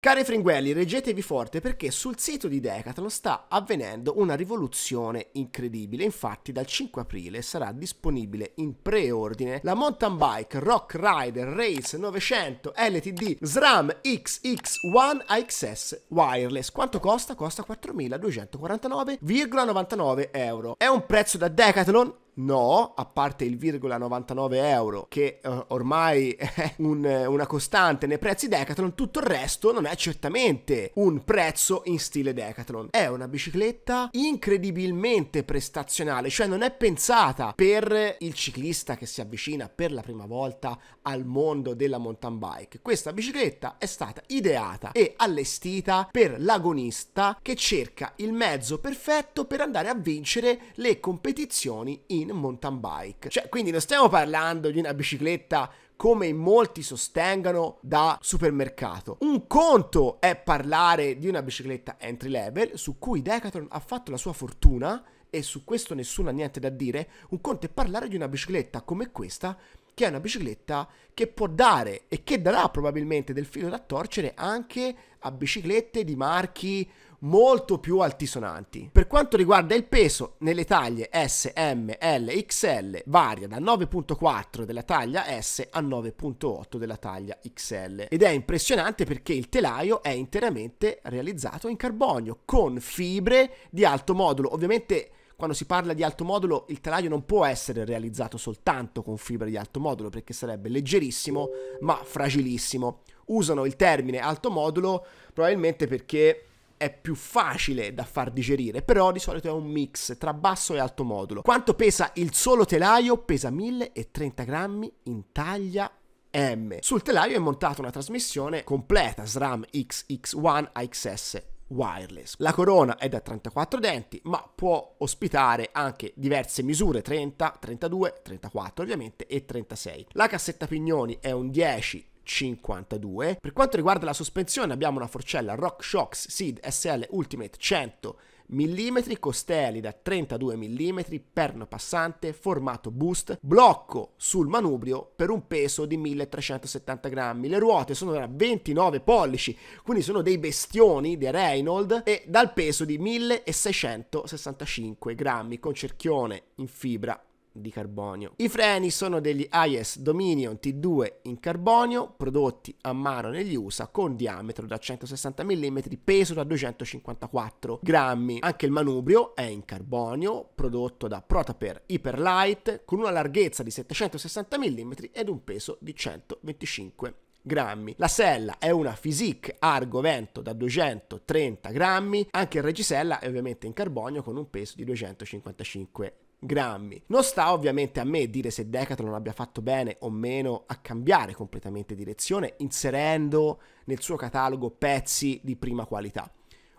Cari fringuelli, reggetevi forte perché sul sito di Decathlon sta avvenendo una rivoluzione incredibile. Infatti dal 5 aprile sarà disponibile in preordine la mountain bike Rock Rider Race 900 LTD SRAM XX1 AXS Wireless. Quanto costa? Costa 4.249,99 euro. È un prezzo da Decathlon No, a parte il virgola 99 euro che uh, ormai è un, eh, una costante nei prezzi Decathlon, tutto il resto non è certamente un prezzo in stile Decathlon. È una bicicletta incredibilmente prestazionale, cioè non è pensata per il ciclista che si avvicina per la prima volta al mondo della mountain bike. Questa bicicletta è stata ideata e allestita per l'agonista che cerca il mezzo perfetto per andare a vincere le competizioni in in mountain bike. Cioè, quindi non stiamo parlando di una bicicletta come in molti sostengono da supermercato. Un conto è parlare di una bicicletta entry level su cui Decathlon ha fatto la sua fortuna e su questo nessuno ha niente da dire. Un conto è parlare di una bicicletta come questa che è una bicicletta che può dare e che darà probabilmente del filo da torcere anche a biciclette di marchi molto più altisonanti. Per quanto riguarda il peso, nelle taglie S, M, L, XL varia da 9.4 della taglia S a 9.8 della taglia XL ed è impressionante perché il telaio è interamente realizzato in carbonio con fibre di alto modulo, ovviamente quando si parla di alto modulo il telaio non può essere realizzato soltanto con fibre di alto modulo perché sarebbe leggerissimo ma fragilissimo. Usano il termine alto modulo probabilmente perché è più facile da far digerire, però di solito è un mix tra basso e alto modulo. Quanto pesa il solo telaio? Pesa 1030 grammi in taglia M. Sul telaio è montata una trasmissione completa SRAM XX1 AXS wireless. La corona è da 34 denti, ma può ospitare anche diverse misure 30, 32, 34 ovviamente e 36. La cassetta pignoni è un 10 52. Per quanto riguarda la sospensione abbiamo una forcella RockShox Seed SL Ultimate 100 millimetri, costelli da 32 mm, perno passante, formato boost, blocco sul manubrio per un peso di 1370 grammi. Le ruote sono da 29 pollici, quindi sono dei bestioni di Reynolds e dal peso di 1665 grammi con cerchione in fibra di carbonio. I freni sono degli IS Dominion T2 in carbonio prodotti a mano negli USA con diametro da 160 mm, peso da 254 grammi. Anche il manubrio è in carbonio prodotto da Protaper Hyperlight con una larghezza di 760 mm ed un peso di 125 grammi. La sella è una Physique Argo Vento da 230 grammi, anche il reggisella è ovviamente in carbonio con un peso di 255 grammi grammi. Non sta ovviamente a me dire se Decathlon abbia fatto bene o meno a cambiare completamente direzione inserendo nel suo catalogo pezzi di prima qualità.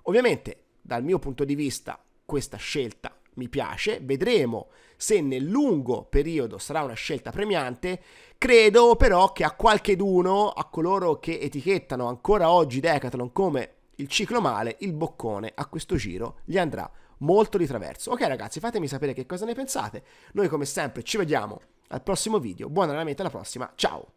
Ovviamente dal mio punto di vista questa scelta mi piace, vedremo se nel lungo periodo sarà una scelta premiante, credo però che a qualcheduno, a coloro che etichettano ancora oggi Decathlon come il ciclo male, il boccone a questo giro gli andrà molto di traverso. Ok ragazzi, fatemi sapere che cosa ne pensate. Noi come sempre ci vediamo al prossimo video. Buona veramente alla prossima. Ciao!